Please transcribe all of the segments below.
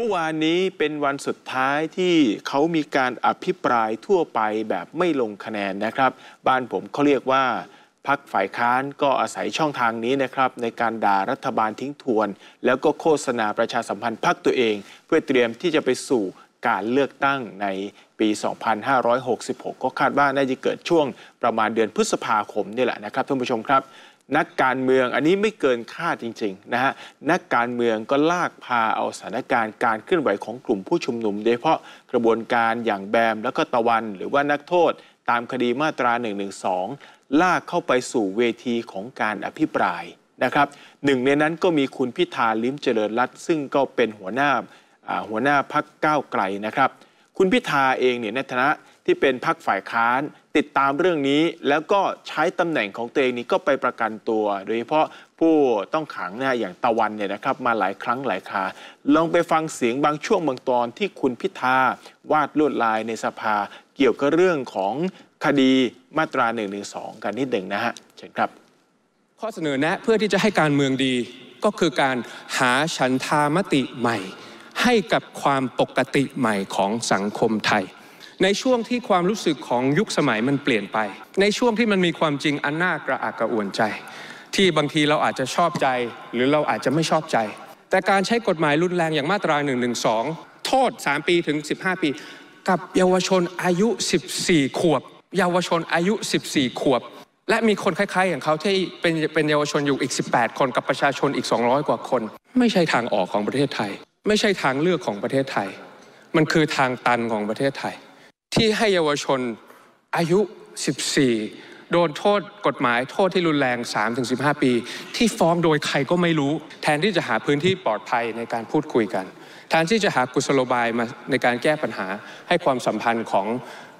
เมื่อวานนี้เป็นวันสุดท้ายที่เขามีการอภิปรายทั่วไปแบบไม่ลงคะแนนนะครับ บ้านผมเขาเรียกว่าพักฝ่ายค้านก็อาศัยช่องทางนี้นะครับในการด่ารัฐบาลทิ้งทวน แล้วก็โฆษณาประชาสัมพันธ์พักตัวเอง เพื่อเตรียมที่จะไปสู่การเลือกตั้งในปี 2566 ก็คาดว่า น่าจะเกิดช่วงประมาณเดือนพฤษภาคมนี่แหละนะครับท่านผู้ชมครับนักการเมืองอันนี้ไม่เกินคาดจริง ๆ นะฮะ นักการเมืองก็ลากพาเอาสถานการณ์การเคลื่อนไหวของกลุ่มผู้ชุมนุมโดยเฉพาะกระบวนการอย่างแบม แล้วก็ตะวันหรือว่านักโทษตามคดีมาตรา 112 ลากเข้าไปสู่เวทีของการอภิปราย นะครับหนึ่งในนั้นก็มีคุณพิธาลิ้มเจริญรัตซึ่งก็เป็นหัวหน้าหัวหน้าพักก้าวไกลนะครับคุณพิธาเองเนี่ยในฐานะที่เป็นพักฝ่ายค้านติดตามเรื่องนี้แล้วก็ใช้ตำแหน่งของตัวเองนี้ก็ไปประกันตัวโดยเฉพาะผู้ต้องขังนะอย่างตะวันเนี่ยนะครับมาหลายครั้งหลายคาลองไปฟังเสียงบางช่วงบางตอนที่คุณพิธาวาดลวดลายในสภาเกี่ยวกับเรื่องของคดีมาตรา1นึกันนิดหนึ่งนะฮะเชิญครับข้อเสนอแนะเพื่อที่จะให้การเมืองดีก็คือการหาฉันทามติใหม่ ให้กับความปกติใหม่ของสังคมไทยในช่วงที่ความรู้สึกของยุคสมัยมันเปลี่ยนไป ในช่วงที่มันมีความจริงอันน่ากระอักกระอ่วนใจ ที่บางทีเราอาจจะชอบใจหรือเราอาจจะไม่ชอบใจ แต่การใช้กฎหมายรุนแรงอย่างมาตรา1นึโทษ 3ปีถึง15 ปี กับเยาวชนอายุ 14 ขวบเยาวชนอายุ 14 ขวบ และมีคนคล้ายๆ อย่างเขาที่เป็นเป็นเยาวชนอยู่อีก 18 คนกับประชาชนอีก 200 กว่าคน ไม่ใช่ทางออกของประเทศไทย ไม่ใช่ทางเลือกของประเทศไทย มันคือทางตันของประเทศไทยที่ให้เยาวชนอายุ 14 โดนโทษกฎหมาย โทษที่รุนแรง 3-15 ปี ที่ฟ้องโดยใครก็ไม่รู้ แทนที่จะหาพื้นที่ปลอดภัยในการพูดคุยกันแทนที่จะหากุศโลบายมาในการแก้ปัญหาให้ความสัมพันธ์ของ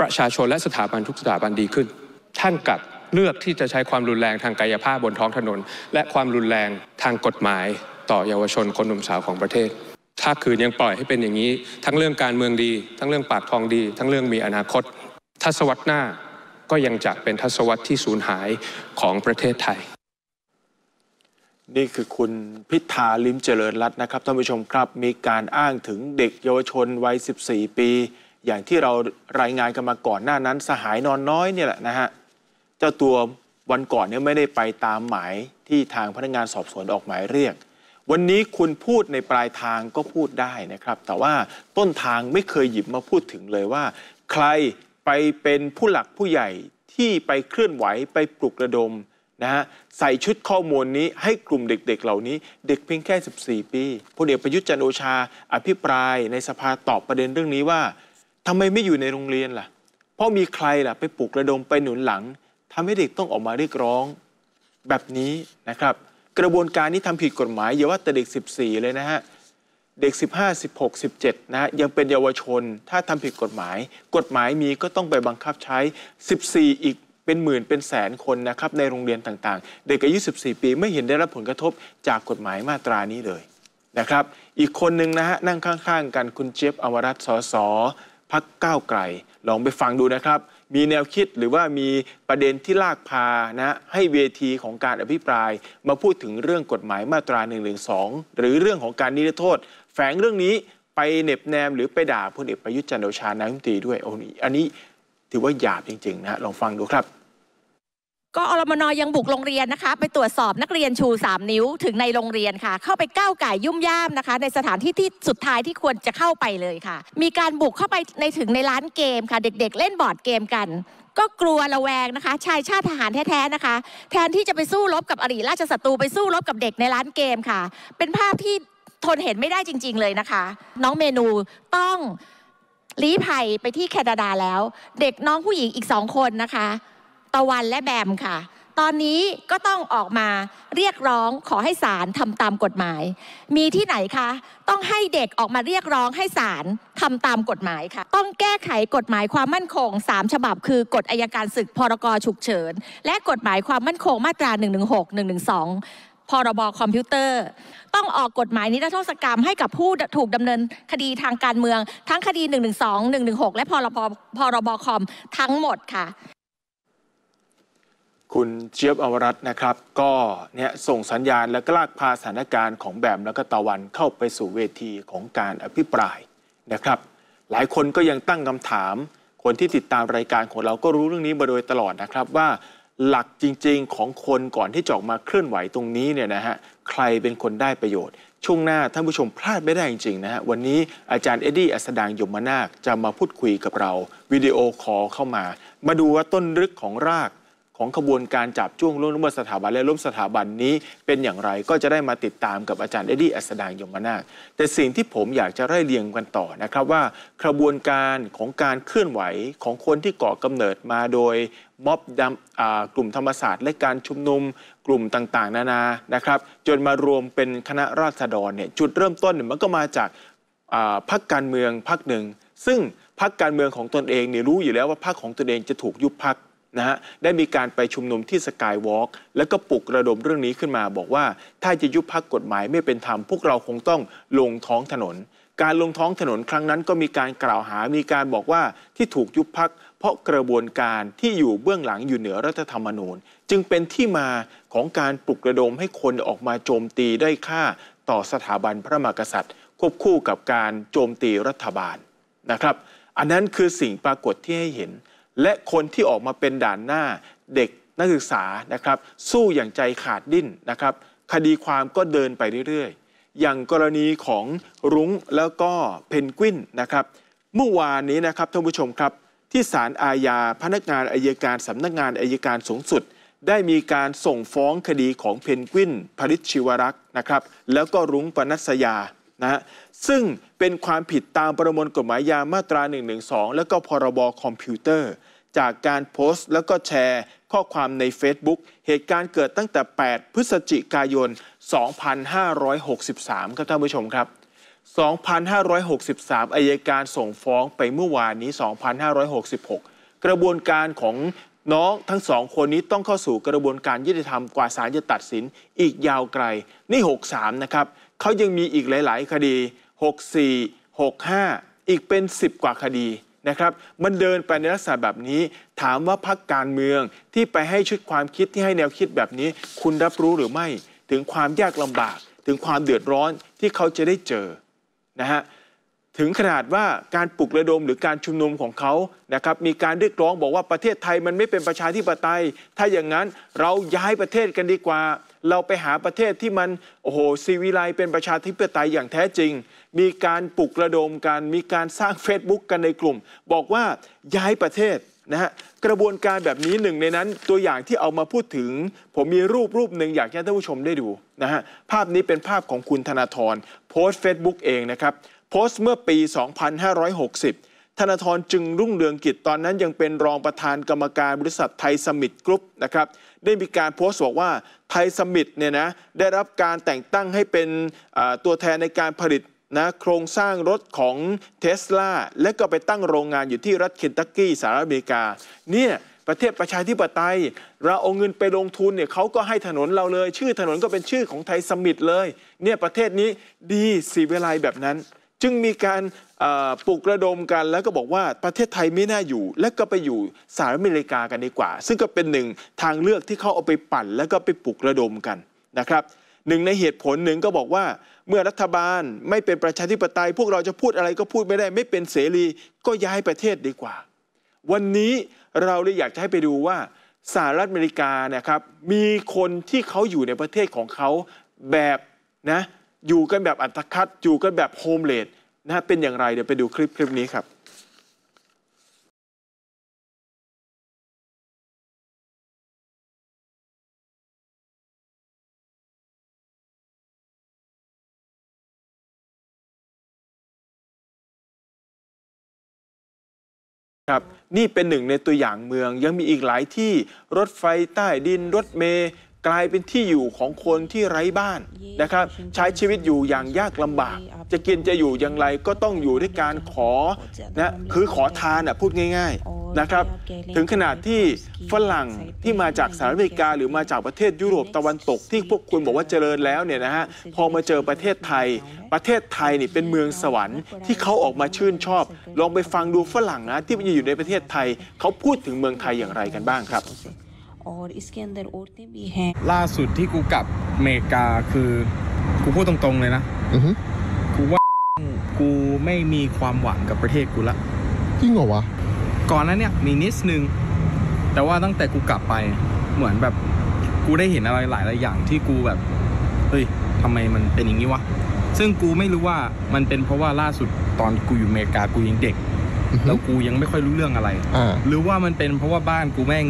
ประชาชนและสถาบันทุกสถาบันดีขึ้น ท่านกลับเลือกที่จะใช้ความรุนแรงทางกายภาพบนท้องถนน และความรุนแรงทางกฎหมายต่อเยาวชนคนหนุ่มสาวของประเทศถ้าคืนยังปล่อยให้เป็นอย่างนี้ ทั้งเรื่องการเมืองดีทั้งเรื่องปากทองดี ทั้งเรื่องมีอนาคต ทศวรรษหน้าก็ยังจะเป็นทศวรรษที่สูญหายของประเทศไทย นี่คือคุณพิธาลิมเจริญรัตน์นะครับท่านผู้ชมครับมีการอ้างถึงเด็กเยาวชนวัย 14 ปี อย่างที่เรารายงานกันมาก่อนหน้านั้น สหายนอนน้อยเนี่ยแหละนะฮะเจ้าตัววันก่อนเนี่ยไม่ได้ไปตามหมายที่ทางพนักงานสอบสวนออกหมายเรียกวันนี้คุณพูดในปลายทางก็พูดได้นะครับ แต่ว่าต้นทางไม่เคยหยิบมาพูดถึงเลยว่า ใครไปเป็นผู้หลักผู้ใหญ่ที่ไปเคลื่อนไหวไปปลุกระดมนะฮะใส่ชุดข้อมูลนี้ให้กลุ่มเด็กๆเเหล่านี้ เด็กเพียงแค่ 14 ปีพลเอกประยุทธ์จันโอชา อภิปรายในสภาตอบประเด็นเรื่องนี้ว่า ทำไมไม่อยู่ในโรงเรียนล่ะ เพราะมีใครล่ะไปปลุกระดมไปหนุนหลัง ทำให้เด็กต้องออกมาเรียกร้องแบบนี้นะครับกระบวนการนี้ทำผิดกฎหมายอย่าว่าแต่เด็ก 14 เลยนะฮะเด็ก 15 16 17นะฮะยังเป็นเยาวชนถ้าทำผิดกฎหมาย กฎหมายมีก็ต้องไปบังคับใช้ 14 อีกเป็นหมื่นเป็นแสนคนนะครับ ในโรงเรียนต่างๆ เด็กอายุ14ปีไม่เห็นได้รับผลกระทบจากกฎหมายมาตรานี้เลยนะครับ อีกคนหนึ่งนะฮะนั่งข้างๆ กันคุณเจฟอวรัตสอสอพักก้าวไกลลองไปฟังดูนะครับมีแนวคิดหรือว่ามีประเด็นที่ลากพานะ ให้เวทีของการอภิปราย มาพูดถึงเรื่องกฎหมายมาตรา1นึหรือเรื่องของการนิรโทษ แฝงเรื่องนี้ไปเน็บแนมหรือไปด่าพลเอกประยุทธ์จันโอชา นายกรัฐมนตรีด้วยโอ้นี่อันนี้ถือว่าหยาบจริง ๆ นะลองฟังดูครับก็อรมนยังบุกโรงเรียนนะคะ ไปตรวจสอบนักเรียนชู 3 นิ้วถึงในโรงเรียนค่ะ เข้าไปก้าวไก่ยุ่มย่ามนะคะ ในสถานที่ที่สุดท้ายที่ควรจะเข้าไปเลยค่ะ มีการบุกเข้าไปในถึงในร้านเกมค่ะ เด็กๆเล่นบอร์ดเกมกัน ก็กลัวระแวงนะคะ ชายชาติทหารแท้ๆนะคะ แทนที่จะไปสู้รบกับอริราชศัตรูไปสู้รบกับเด็กในร้านเกมค่ะ เป็นภาพที่ทนเห็นไม่ได้จริงๆเลยนะคะ น้องเมนูต้องลี้ภัยไปที่แคนาดาแล้ว เด็กน้องผู้หญิงอีกสองคนนะคะตะวันและแบมค่ะ ตอนนี้ก็ต้องออกมาเรียกร้องขอให้ศาลทำตามกฎหมาย มีที่ไหนคะ ต้องให้เด็กออกมาเรียกร้องให้ศาลทำตามกฎหมายค่ะ ต้องแก้ไขกฎหมายความมั่นคง 3 ฉบับ คือกฎอายการศึกพรกฉุกเฉินและกฎหมายความมั่นคงมาตรา 116 112 พรบคอมพิวเตอร์ ต้องออกกฎหมายนิรโทษกรรมให้กับผู้ถูกดำเนินคดีทางการเมือง ทั้งคดี 112 116 และพรบพรบคอม ทั้งหมดค่ะคุณเจี๊ยบอวรัตนะครับ ก็เนี่ยส่งสัญญาณและกลากพาสถานการณ์ของแบมและก็ตะวันเข้าไปสู่เวทีของการอภิปรายนะครับ หลายคนก็ยังตั้งคำถาม คนที่ติดตามรายการของเราก็รู้เรื่องนี้มาโดยตลอดนะครับว่า หลักจริงๆ ของคนก่อนที่จะออกมาเคลื่อนไหวตรงนี้เนี่ยนะฮะใครเป็นคนได้ประโยชน์ ช่วงหน้าท่านผู้ชมพลาดไม่ได้จริงๆ นะฮะวันนี้อาจารย์เอ็ดดี้อัสดางยมนาคจะมาพูดคุยกับเราวิดีโอคอลเข้ามา มาดูว่าต้นรึกของรากของขบวนการจับจ้วงล่วงละเมิดสถาบันและล้มสถาบันนี้ เป็นอย่างไรก็จะได้มาติดตามกับอาจารย์เอ็ดดี้อัสดางยมนาแต่สิ่งที่ผมอยากจะไล่เรียงกันต่อนะครับว่าขบวนการของการเคลื่อนไหวของคนที่ก่อกำเนิดมาโดยม็อบดำกลุ่มธรรมศาสตร์และการชุมนุมกลุ่มต่างๆ นานานะครับจนมารวมเป็นคณะราษฎรเนี่ยจุดเริ่มต้นเนี่ยมันก็มาจากพรรคการเมืองพรรคหนึ่ง ซึ่งพรรคการเมืองของตนเองเนี่ยรู้อยู่แล้วว่าพรรคของตนเองจะถูกยุบพรรคนะฮะได้มีการไปชุมนุมที่สกายวอล์กแล้วก็ปลุกระดมเรื่องนี้ขึ้นมา บอกว่าถ้าจะยุบพักกฎหมายไม่เป็นธรรมพวกเราคงต้องลงท้องถนน การลงท้องถนนครั้งนั้นก็มีการกล่าวหามีการบอกว่าที่ถูกยุบพักเพราะกระบวนการที่อยู่เบื้องหลังอยู่เหนือรัฐธรรมนูญ จึงเป็นที่มาของการปลุกระดมให้คนออกมาโจมตีได้ค่า ต่อสถาบันพระมหากษัตริย์ ควบคู่กับการโจมตีรัฐบาลนะครับอันนั้นคือสิ่งปรากฏที่ให้เห็นและคนที่ออกมาเป็นด่านหน้า เด็กนักศึกษานะครับสู้อย่างใจขาดดิ้นนะครับคดีความก็เดินไปเรื่อยๆอย่างกรณีของรุ้งแล้วก็เพนกวินนะครับเมื่อวานนี้นะครับท่านผู้ชมครับที่ศาลอาญาพนักงานอายการสำนักงานอายการสูงสุด ได้มีการส่งฟ้องคดีของเพนกวินพริชชิวรักษ์นะครับแล้วก็รุ้งปนัสยานะซึ่งเป็นความผิดตามประมวลกฎหมายยามาตรา 112 และก็พรบอคอมพิวเตอร์ จากการโพสต์แล้วก็แชร์ข้อความใน Facebook เหตุการณ์เกิดตั้งแต่ 8 พฤศจิกายน 2563 ครับท่านผู้ชมครับ 2,563อายการส่งฟ้องไปเมื่อวานนี้ 2,566 กระบวนการของน้องทั้งสองคนนี้ต้องเข้าสู่กระบวนการยุติธรรมกว่าศาลจะตัดสินอีกยาวไกล นี่ 63นะครับเขายังมีอีกหลาย ๆ คดี 64 65 อีกเป็น 10 กว่าคดีนะครับ มันเดินไปในลักษณะแบบนี้ ถามว่าพักการเมืองที่ไปให้ชุดความคิดที่ให้แนวคิดแบบนี้ คุณรับรู้หรือไม่ ถึงความยากลำบากถึงความเดือดร้อนที่เขาจะได้เจอนะฮะถึงขนาดว่าการปลุกระดมหรือการชุมนุมของเขานะครับมีการเรียกร้องบอกว่าประเทศไทยมันไม่เป็นประชาธิปไตย ถ้าอย่างนั้นเราย้ายประเทศกันดีกว่า เราไปหาประเทศที่มันโอ้โหซีวิไลเป็นประชาธิปไตยอย่างแท้จริง มีการปลุกระดมกันมีการสร้าง Facebook กันในกลุ่ม บอกว่าย้ายประเทศนะฮะกระบวนการแบบนี้หนึ่งในนั้นตัวอย่างที่เอามาพูดถึง ผมมีรูปรูปหนึ่งอยากให้ท่านผู้ชมได้ดูนะฮะภาพนี้เป็นภาพของคุณธนาธรโพสต์ Facebook เองนะครับโพสต์เมื่อปี2560ธนาธร จึงรุ่งเรืองกิจ ตอนนั้น ยังเป็นรองประธานกรรมการบริษัทไทยสมิธกรุ๊ปนะครับ ได้มีการโพสต์บอกว่าไทยสมิธเนี่ยนะ ได้รับการแต่งตั้งให้เป็นตัวแทนในการผลิตนะโครงสร้างรถของเทสลาและก็ไปตั้งโรงงานอยู่ที่รัฐเคนตักกี้สหรัฐอเมริกา เนี่ยประเทศประชาธิปไตย เราเอาเงินไปลงทุนเนี่ยเขาก็ให้ถนนเราเลย ชื่อถนนก็เป็นชื่อของไทยสมิธเลย เนี่ยประเทศนี้ดีสีเวลัยแบบนั้นจึงมีการปลุกระดมกัน แล้วก็บอกว่าประเทศไทยไม่น่าอยู่ และก็ไปอยู่สหรัฐอเมริกากันดีกว่า ซึ่งก็เป็นหนึ่งทางเลือกที่เขาเอาไปปั่นแล้วก็ไปปลุกระดมกันนะครับหนึ่งในเหตุผลหนึ่งก็บอกว่าเมื่อรัฐบาลไม่เป็นประชาธิปไตย พวกเราจะพูดอะไรก็พูดไม่ได้ไม่เป็นเสรี ก็ย้ายประเทศดีกว่า วันนี้เราเลยอยากจะให้ไปดูว่าสหรัฐอเมริกานะครับ มีคนที่เขาอยู่ในประเทศของเขาแบบนะอยู่กันแบบอัตคัด อยู่กันแบบโฮมเลดนะฮะเป็นอย่างไร เดี๋ยวไปดูคลิปคลิปนี้ครับ ครับ นี่เป็นหนึ่งในตัวอย่างเมือง ยังมีอีกหลายที่รถไฟใต้ดินรถเมล์กลายเป็นที่อยู่ของคนที่ไร้บ้านนะครับ ใช้ชีวิตอยู่อย่างยากลำบาก จะกินจะอยู่อย่างไรก็ต้องอยู่ด้วยการขอนะคือขอทานอ่ะพูดง่าย ๆนะครับ ถึงขนาดที่ฝรั่งที่มาจากสหรัฐอเมริกา หรือมาจากประเทศยุโรปตะวันตกที่พวกคุณบอกว่าเจริญแล้วเนี่ยนะฮะพอมาเจอประเทศไทย ประเทศไทยนี่เป็นเมืองสวรรค์ที่เขาออกมาชื่นชอบ ลองไปฟังดูฝรั่งนะที่มอยู่ในประเทศไทยเขาพูดถึงเมืองไทยอย่างไรกันบ้างครับ और इसके अंदर औरतें भी हैं ล่าสุดที่กูกลับเมกาคือ กูพูดตรงๆเลยนะอือฮึกูว่ากูไม่มีความหวังกับประเทศกูละ จริงเหรอวะ ก่อนนั้นเนี่ยมีนิดนึง แต่ว่าตั้งแต่กูกลับไปเหมือนแบบกูได้เห็นอะไรหลายหลายๆอย่างที่กูแบบเฮ้ยทำไมมันเป็นอย่างนี้วะ ซึ่งกูไม่รู้ว่ามันเป็นเพราะว่าล่าสุดตอนกูอยู่อเมริกากูยังเด็ก แล้วกูยังไม่ค่อยรู้เรื่องอะไรอหรือว่ามันเป็นเพราะว่าบ้านกูแม่ง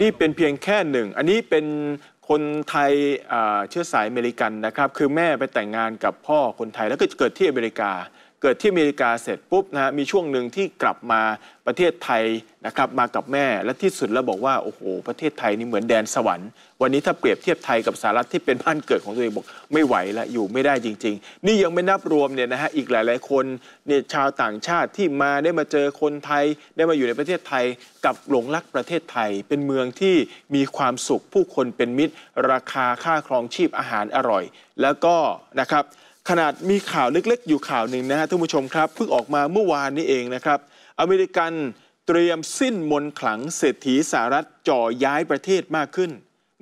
นี่เป็นเพียงแค่หนึ่ง อันนี้เป็นคนไทยเชื้อสายอเมริกันนะครับ คือแม่ไปแต่งงานกับพ่อคนไทยแล้วก็เกิดที่อเมริกาเกิดที่อเมริกาเสร็จปุ๊บนะฮะมีช่วงหนึ่งที่กลับมาประเทศไทยนะครับ มากับแม่และที่สุดแล้วบอกว่าโอ้โห ประเทศไทยนี่เหมือนแดนสวรรค์วันนี้ถ้าเปรียบเทียบไทยกับสหรัฐที่เป็นบ้านเกิดของตัวเองบอกไม่ไหวละอยู่ไม่ได้จริง ๆ นี่ยังไม่นับรวมเนี่ยนะฮะอีกหลาย ๆ คนเนี่ยชาวต่างชาติที่มาได้มาเจอคนไทยได้มาอยู่ในประเทศไทยกับหลงรักประเทศไทยเป็นเมืองที่มีความสุขผู้คนเป็นมิตรราคาค่าครองชีพอาหารอร่อย แล้วก็นะครับขนาดมีข่าวเล็ก ๆ อยู่ข่าวหนึ่งนะฮะท่านผู้ชมครับเพิ่งออกมาเมื่อวานนี้เองนะครับ อเมริกันเตรียมสิ้นมนขลัง เศรษฐีสหรัฐจ่อย้ายประเทศมากขึ้น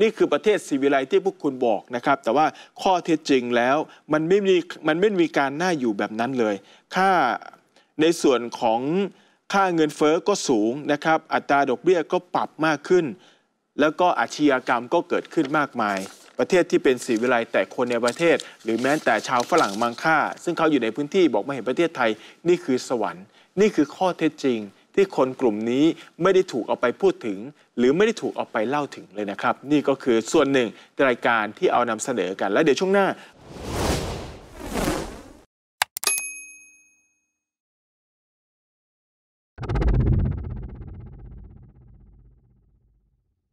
นี่คือประเทศสีวิไลที่พวกคุณบอกนะครับแต่ว่าข้อเท็จจริงแล้วมันไม่มีมันไม่มีการน่าอยู่แบบนั้นเลย ค่าในส่วนของค่าเงินเฟอ้อก็สูงนะครับอัตราดอกเบี้ยก็ปรับมากขึ้น แล้วก็อาชญากรรมก็เกิดขึ้นมากมายประเทศที่เป็นสีวิไลแต่คนในประเทศ หรือแม้แต่ชาวฝรั่งมังค่า ซึ่งเขาอยู่ในพื้นที่บอกมาเห็นประเทศไทย นี่คือสวรรค์นี่คือข้อเท็จจริง ที่คนกลุ่มนี้ไม่ได้ถูกเอาไปพูดถึง หรือไม่ได้ถูกเอาไปเล่าถึงเลยนะครับ นี่ก็คือส่วนหนึ่งรายการที่เอานำเสนอกันและเดี๋ยวช่วงหน้า